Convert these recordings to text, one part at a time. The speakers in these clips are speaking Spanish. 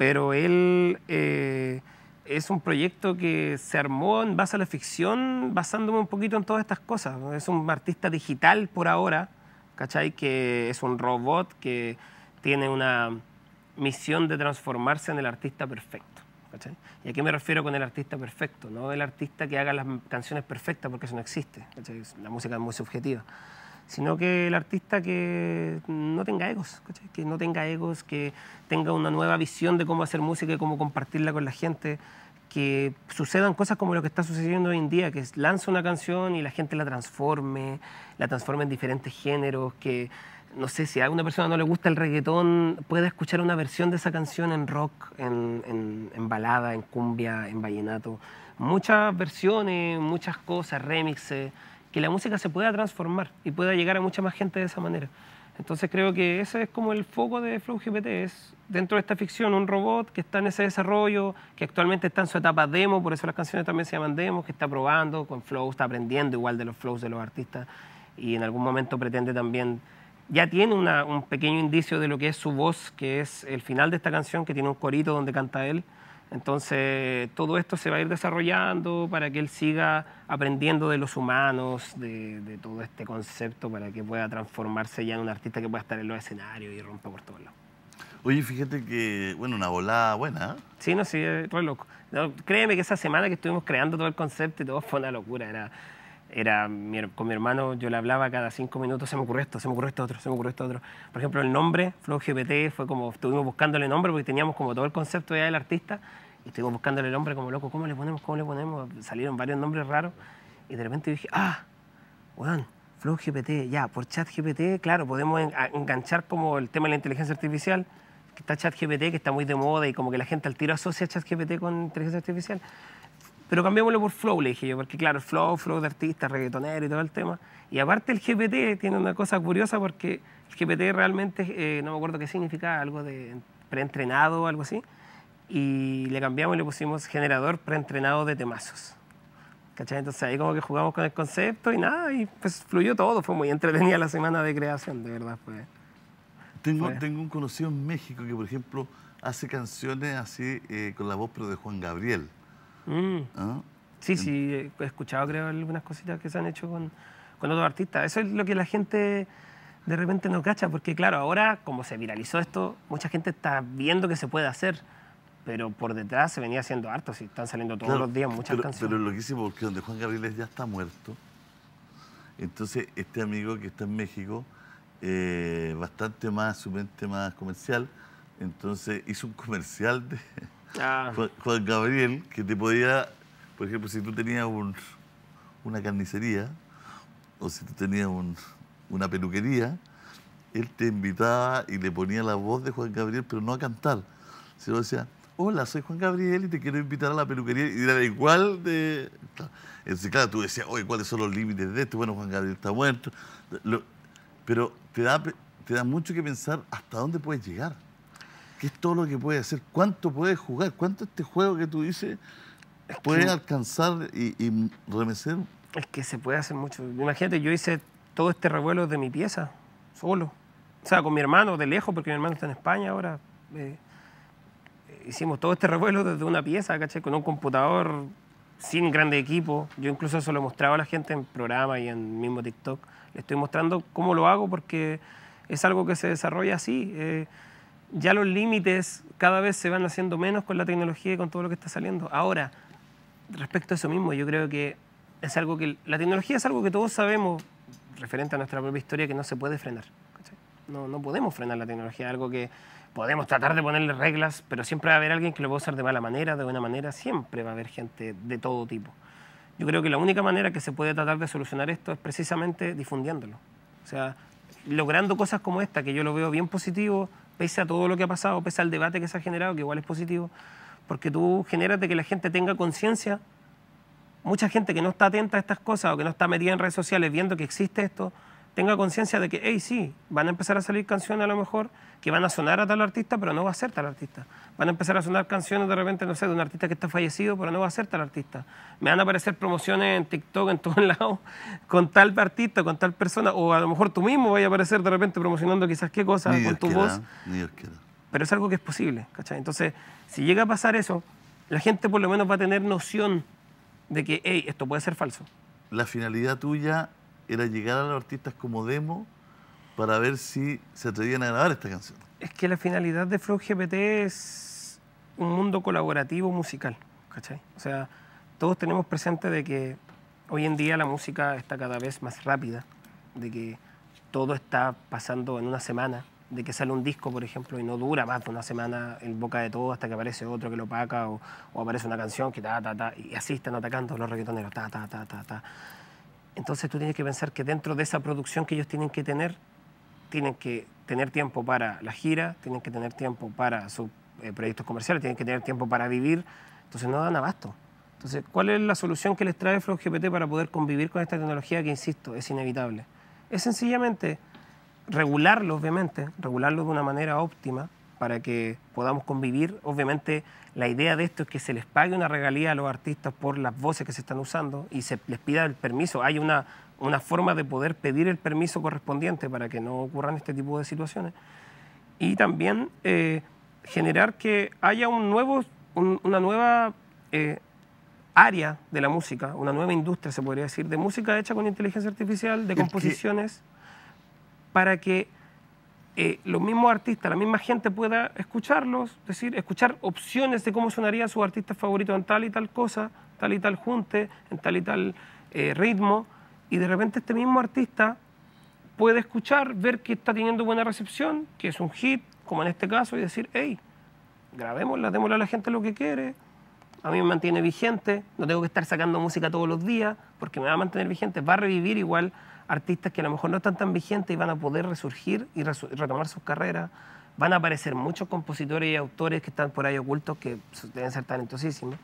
pero él eh, es un proyecto que se armó en base a la ficción, basándome un poquito en todas estas cosas. Es un artista digital por ahora, ¿cachai? Que es un robot que tiene una misión de transformarse en el artista perfecto. ¿Y a qué me refiero con el artista perfecto? No el artista que haga las canciones perfectas, porque eso no existe. La música es muy subjetiva sino que el artista que no tenga egos, que no tenga egos, que tenga una nueva visión de cómo hacer música y cómo compartirla con la gente, que sucedan cosas como lo que está sucediendo hoy en día, que lanza una canción y la gente la transforme, la transforme en diferentes géneros, que no sé, si a una persona no le gusta el reggaetón, pueda escuchar una versión de esa canción en rock, en balada, en cumbia, en vallenato. Muchas versiones, muchas cosas, remixes que la música se pueda transformar y pueda llegar a mucha más gente de esa manera. Entonces creo que ese es como el foco de Flow GPT, es dentro de esta ficción un robot que está en ese desarrollo, que actualmente está en su etapa demo, por eso las canciones también se llaman demos, que está probando con Flow, está aprendiendo igual de los flows de los artistas y en algún momento pretende también, ya tiene un pequeño indicio de lo que es su voz, que es el final de esta canción, que tiene un corito donde canta él. Entonces, todo esto se va a ir desarrollando para que él siga aprendiendo de los humanos, de, todo este concepto, para que pueda transformarse ya en un artista que pueda estar en los escenarios y rompa por todos lados. Oye, fíjate que, bueno, una volada buena. ¿eh? Sí, no, sí, fue loco. créeme que esa semana que estuvimos creando todo el concepto y todo fue una locura. Era, era con mi hermano, yo le hablaba cada cinco minutos, se me ocurrió esto, se me ocurrió esto otro, se me ocurrió esto otro. Por ejemplo, el nombre, Flow GPT, fue como, estuvimos buscándole nombre porque teníamos como todo el concepto ya del artista y estuvimos buscándole el nombre como loco, ¿cómo le ponemos? ¿Cómo le ponemos? Salieron varios nombres raros y de repente dije, ah, weón, Flow GPT, ya, por chat GPT, claro, podemos enganchar como el tema de la inteligencia artificial, que está chat GPT, que está muy de moda y como que la gente al tiro asocia chat GPT con inteligencia artificial pero cambiémoslo por flow, le dije yo, porque claro, flow, flow de artista, reggaetonero y todo el tema. Y aparte el GPT tiene una cosa curiosa porque el GPT realmente, eh, no me acuerdo qué significa, algo de preentrenado o algo así. Y le cambiamos y le pusimos generador preentrenado de temazos. ¿Cachai? Entonces ahí como que jugamos con el concepto y nada, y pues fluyó todo, fue muy entretenida la semana de creación, de verdad. Fue, tengo, tengo un conocido en México que, por ejemplo, hace canciones así eh, con la voz pero de Juan Gabriel. Mm. ¿Ah? Sí, em. sí, he escuchado creo algunas cositas que se han hecho con, otros artistas. Eso es lo que la gente de repente no cacha, porque claro, ahora como se viralizó esto, mucha gente está viendo que se puede hacer, pero por detrás se venía haciendo harto, si están saliendo todos los días muchas canciones. Pero lo que porque donde Juan Gabriel ya está muerto, entonces este amigo que está en México, eh, bastante más, su mente más comercial, entonces hizo un comercial de... Ah. Juan Gabriel, que te podía, por ejemplo, si tú tenías una carnicería o si tú tenías una peluquería, él te invitaba y le ponía la voz de Juan Gabriel, pero no a cantar, sino decía, hola, soy Juan Gabriel y te quiero invitar a la peluquería. Y era igual de... Entonces, claro, tú decías, oye, ¿cuáles son los límites de esto? Bueno, Juan Gabriel está muerto. Pero te da, te da mucho que pensar hasta dónde puedes llegar qué es todo lo que puede hacer, cuánto puede jugar, cuánto este juego que tú dices puede alcanzar y, remecer. Es que se puede hacer mucho. Imagínate, yo hice todo este revuelo de mi pieza, solo. O sea, con mi hermano, de lejos, porque mi hermano está en España ahora. Eh, hicimos todo este revuelo desde una pieza, ¿caché? Con un computador sin grande equipo. Yo incluso se lo he mostrado a la gente en programa y en mismo TikTok. Le estoy mostrando cómo lo hago porque es algo que se desarrolla así. Eh, ya los límites cada vez se van haciendo menos con la tecnología y con todo lo que está saliendo. Ahora, respecto a eso mismo, yo creo que es algo que la tecnología es algo que todos sabemos referente a nuestra propia historia que no se puede frenar. No, no podemos frenar la tecnología, algo que podemos tratar de ponerle reglas, pero siempre va a haber alguien que lo va a usar de mala manera, de buena manera, siempre va a haber gente de todo tipo. Yo creo que la única manera que se puede tratar de solucionar esto es precisamente difundiéndolo. O sea, logrando cosas como esta, que yo lo veo bien positivo, pese a todo lo que ha pasado, pese al debate que se ha generado, que igual es positivo, porque tú de que la gente tenga conciencia. Mucha gente que no está atenta a estas cosas o que no está metida en redes sociales viendo que existe esto, tenga conciencia de que, hey, sí, van a empezar a salir canciones a lo mejor que van a sonar a tal artista, pero no va a ser tal artista. Van a empezar a sonar canciones de repente, no sé, de un artista que está fallecido, pero no va a ser tal artista. Me van a aparecer promociones en TikTok, en todos lado con tal artista, con tal persona, o a lo mejor tú mismo vaya a aparecer de repente promocionando quizás qué cosa con tu voz. Ni pero es algo que es posible, ¿cachai? Entonces, si llega a pasar eso, la gente por lo menos va a tener noción de que, hey, esto puede ser falso. La finalidad tuya era llegar a los artistas como demo para ver si se atrevían a grabar esta canción. Es que la finalidad de Flow GPT es un mundo colaborativo musical, ¿cachai? O sea, todos tenemos presente de que hoy en día la música está cada vez más rápida, de que todo está pasando en una semana, de que sale un disco, por ejemplo, y no dura más de una semana en boca de todo hasta que aparece otro que lo paca o, o aparece una canción que ta, ta, ta, y así están atacando los reggaetoneros, ta, ta, ta, ta, ta. Entonces tú tienes que pensar que dentro de esa producción que ellos tienen que tener, tienen que tener tiempo para la gira, tienen que tener tiempo para sus eh, proyectos comerciales, tienen que tener tiempo para vivir. Entonces no dan abasto. Entonces, ¿cuál es la solución que les trae FlowGPT para poder convivir con esta tecnología que, insisto, es inevitable? Es sencillamente regularlo, obviamente, regularlo de una manera óptima, para que podamos convivir. Obviamente la idea de esto es que se les pague una regalía a los artistas por las voces que se están usando y se les pida el permiso. Hay una, forma de poder pedir el permiso correspondiente para que no ocurran este tipo de situaciones. Y también eh, generar que haya un nuevo, una nueva eh, área de la música, una nueva industria, se podría decir, de música hecha con inteligencia artificial, de composiciones, para que eh, los mismos artistas, la misma gente pueda escucharlos, es decir, escuchar opciones de cómo sonaría su artista favorito en tal y tal cosa, tal y tal junte, en tal y tal eh, ritmo, y de repente este mismo artista puede escuchar, ver que está teniendo buena recepción, que es un hit, como en este caso, y decir, hey, grabémosla, démosle a la gente lo que quiere, a mí me mantiene vigente, no tengo que estar sacando música todos los días, porque me va a mantener vigente, va a revivir igual artistas que a lo mejor no están tan vigentes y van a poder resurgir y retomar sus carreras. Van a aparecer muchos compositores y autores que están por ahí ocultos que deben ser talentosísimos.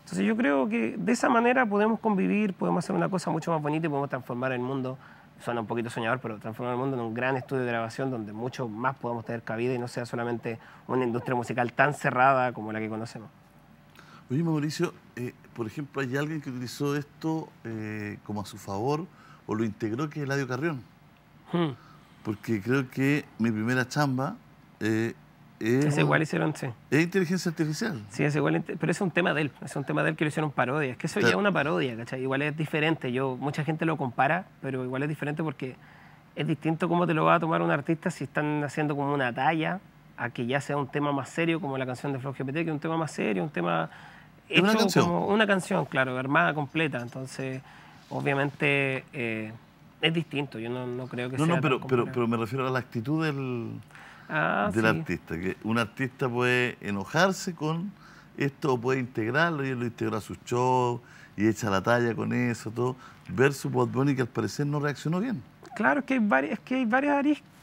Entonces yo creo que de esa manera podemos convivir, podemos hacer una cosa mucho más bonita y podemos transformar el mundo, suena un poquito soñador, pero transformar el mundo en un gran estudio de grabación donde mucho más podamos tener cabida y no sea solamente una industria musical tan cerrada como la que conocemos. Oye, Mauricio, eh, por ejemplo, hay alguien que utilizó esto eh, como a su favor o lo integró que es Eladio Carrión. Hmm. Porque creo que mi primera chamba eh, es, igual hicieron, sí. Es inteligencia artificial. Sí, es igual, pero es un tema de él, es un tema de él que lo hicieron parodia. Es que eso ya es una parodia, ¿cachai? Igual es diferente, yo, mucha gente lo compara, pero igual es diferente porque es distinto cómo te lo va a tomar un artista si están haciendo como una talla a que ya sea un tema más serio como la canción de Flow GPT, que un tema más serio, un tema hecho una canción. como una canción, claro, armada completa. Entonces, obviamente eh, es distinto. Yo no, creo que sea. No, pero, pero, pero, me refiero a la actitud del, ah, del artista. Que un artista puede enojarse con esto, puede integrarlo, y él lo integra a sus shows y echa la talla con eso, todo. Versus Bad que al parecer no reaccionó bien. Claro, que hay, varias, que hay varias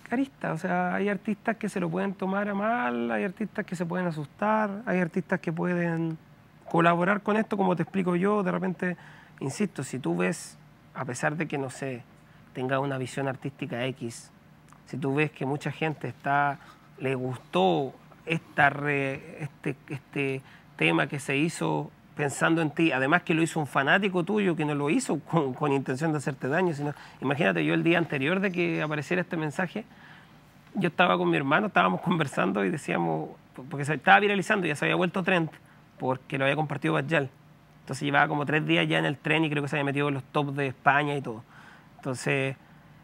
aristas. O sea, hay artistas que se lo pueden tomar a mal, hay artistas que se pueden asustar, hay artistas que pueden colaborar con esto, como te explico yo, de repente insisto, si tú ves, a pesar de que no sé, tenga una visión artística X, si tú ves que mucha gente está, le gustó este, este tema que se hizo pensando en ti, además que lo hizo un fanático tuyo que no lo hizo con, intención de hacerte daño, sino imagínate yo el día anterior de que apareciera este mensaje, yo estaba con mi hermano, estábamos conversando y decíamos, porque se estaba viralizando, ya se había vuelto trend, porque lo había compartido Bajal. Entonces llevaba como tres días ya en el tren y creo que se había metido en los tops de España y todo. Entonces,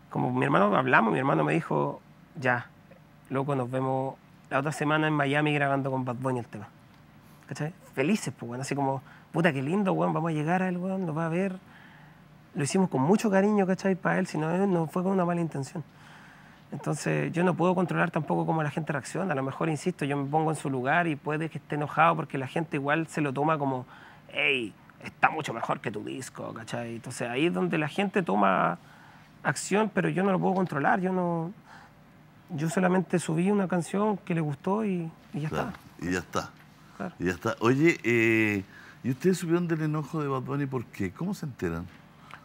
como mi hermano hablamos, mi hermano me dijo, ya, loco, nos vemos la otra semana en Miami grabando con Bad Bunny el tema. ¿Cachai? Felices, pues, bueno, así como, puta, qué lindo, weón, vamos a llegar a él, weón, nos va a ver. Lo hicimos con mucho cariño, ¿cachai? Para él, si no, no fue con una mala intención. Entonces, yo no puedo controlar tampoco cómo la gente reacciona. A lo mejor, insisto, yo me pongo en su lugar y puede que esté enojado porque la gente igual se lo toma como hey, está mucho mejor que tu disco, ¿cachai? Entonces ahí es donde la gente toma acción, pero yo no lo puedo controlar, yo no... Yo solamente subí una canción que le gustó y, ya está. Y ya está. Y ya está. Oye, eh, ¿y ustedes subieron del enojo de Bad Bunny por qué? ¿Cómo se enteran?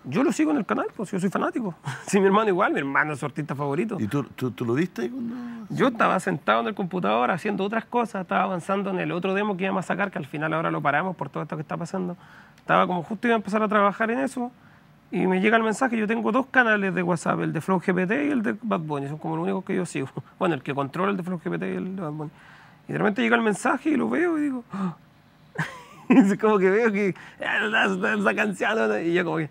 Yo lo sigo en el canal, pues yo soy fanático. Sí, mi hermano igual, mi hermano es su artista favorito. ¿Y tú, tú, tú lo viste? Yo estaba sentado en el computador haciendo otras cosas, estaba avanzando en el otro demo que iba a sacar, que al final ahora lo paramos por todo esto que está pasando. Estaba como justo iba a empezar a trabajar en eso y me llega el mensaje, yo tengo dos canales de WhatsApp, el de Flow GPT y el de Bad Bunny, son como los únicos que yo sigo. Bueno, el que controla el de Flow GPT y el de Bad Bunny. Y de repente llega el mensaje y lo veo y digo, es como que veo que esa canción, y yo como que...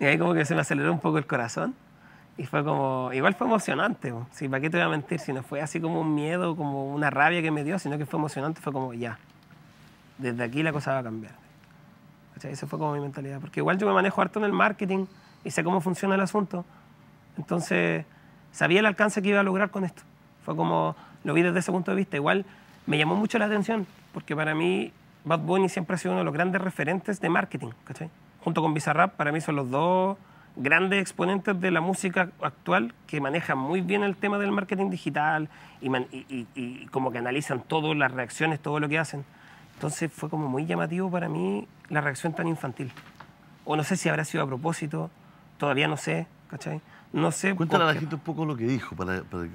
Y ahí como que se me aceleró un poco el corazón. Y fue como, igual fue emocionante, si ¿para qué te voy a mentir? Si no fue así como un miedo, como una rabia que me dio, sino que fue emocionante, fue como, ya, desde aquí la cosa va a cambiar. O sea, esa fue como mi mentalidad, porque igual yo me manejo harto en el marketing y sé cómo funciona el asunto. Entonces, sabía el alcance que iba a lograr con esto. Fue como, lo vi desde ese punto de vista. Igual me llamó mucho la atención, porque para mí Bad Bunny siempre ha sido uno de los grandes referentes de marketing, ¿cachai? junto con Bizarrap, para mí son los dos grandes exponentes de la música actual que manejan muy bien el tema del marketing digital y, como que analizan todas las reacciones, todo lo que hacen. Entonces fue como muy llamativo para mí la reacción tan infantil. O no sé si habrá sido a propósito, todavía no sé, ¿cachai? No sé. Cuéntale a la gente un poco lo que dijo para, para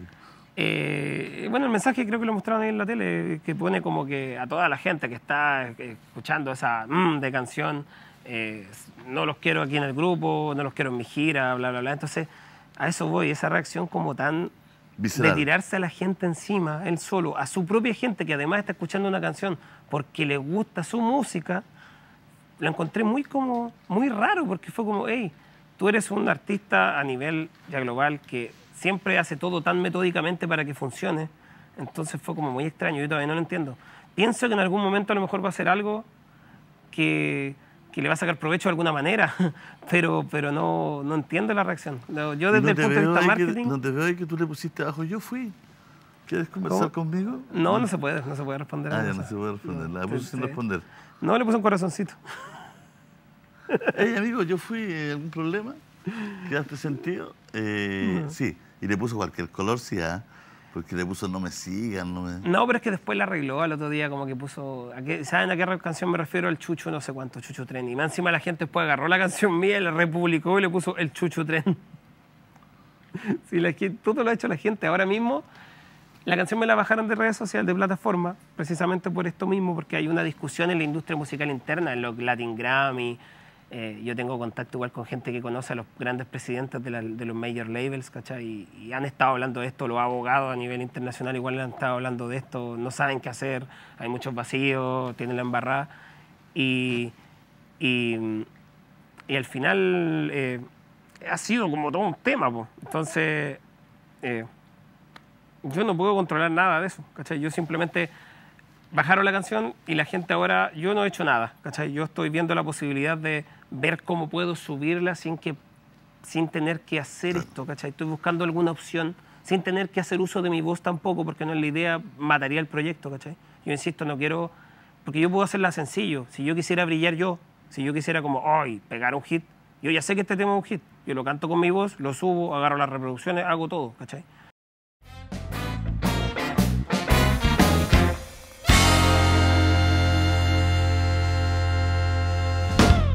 eh, bueno, el mensaje creo que lo mostraron ahí en la tele, que pone como que a toda la gente que está escuchando esa mmm de canción, eh, no los quiero aquí en el grupo, no los quiero en mi gira, bla, bla, bla. Entonces, a eso voy, esa reacción como tan Visceral. de tirarse a la gente encima, él solo, a su propia gente que además está escuchando una canción porque le gusta su música, lo encontré muy como, muy raro porque fue como, hey, tú eres un artista a nivel ya global que siempre hace todo tan metódicamente para que funcione. Entonces fue como muy extraño, yo todavía no lo entiendo. Pienso que en algún momento a lo mejor va a ser algo que que le va a sacar provecho de alguna manera, pero, pero no, no entiendo la reacción. yo desde el punto de vista marketing... no te veo ahí que tú le pusiste abajo, yo fui. ¿Quieres conversar conmigo? No, ah. no se puede, no se puede responder. Ah, ya no se puede responder, la puse sin responder. No, le puse un corazoncito. Ey, amigo, yo fui, eh, ¿algún problema? ¿Quedaste sentido? Eh, sí, y le puso cualquier color, si ha... Ah. Porque le puso no me sigan, no No, pero es que después la arregló al otro día, como que puso... ¿Saben a qué canción me refiero? El Chucho no sé cuánto, Chucho Tren. Y más encima la gente después agarró la canción mía, la republicó y le puso el chuchu Tren. si la, todo lo ha hecho la gente ahora mismo. La canción me la bajaron de redes sociales, de plataforma, precisamente por esto mismo, porque hay una discusión en la industria musical interna, en los Latin Grammy, eh, yo tengo contacto igual con gente que conoce a los grandes presidentes de, los major labels, ¿cachai? Y, han estado hablando de esto, los abogados a nivel internacional igual han estado hablando de esto, no saben qué hacer, hay muchos vacíos, tienen la embarrada. Y, al final eh, ha sido como todo un tema, Entonces, eh, yo no puedo controlar nada de eso, ¿cachai? Yo simplemente bajaron la canción y la gente ahora, yo no he hecho nada, ¿cachai? Yo estoy viendo la posibilidad de ver cómo puedo subirla sin, que, sin tener que hacer esto, ¿cachai? Estoy buscando alguna opción sin tener que hacer uso de mi voz tampoco, porque no es la idea, mataría el proyecto, ¿cachai? Yo insisto, no quiero, porque yo puedo hacerla sencillo, si yo quisiera brillar yo, si yo quisiera como, ay pegar un hit, yo ya sé que este tema es un hit, yo lo canto con mi voz, lo subo, agarro las reproducciones, hago todo, ¿cachai?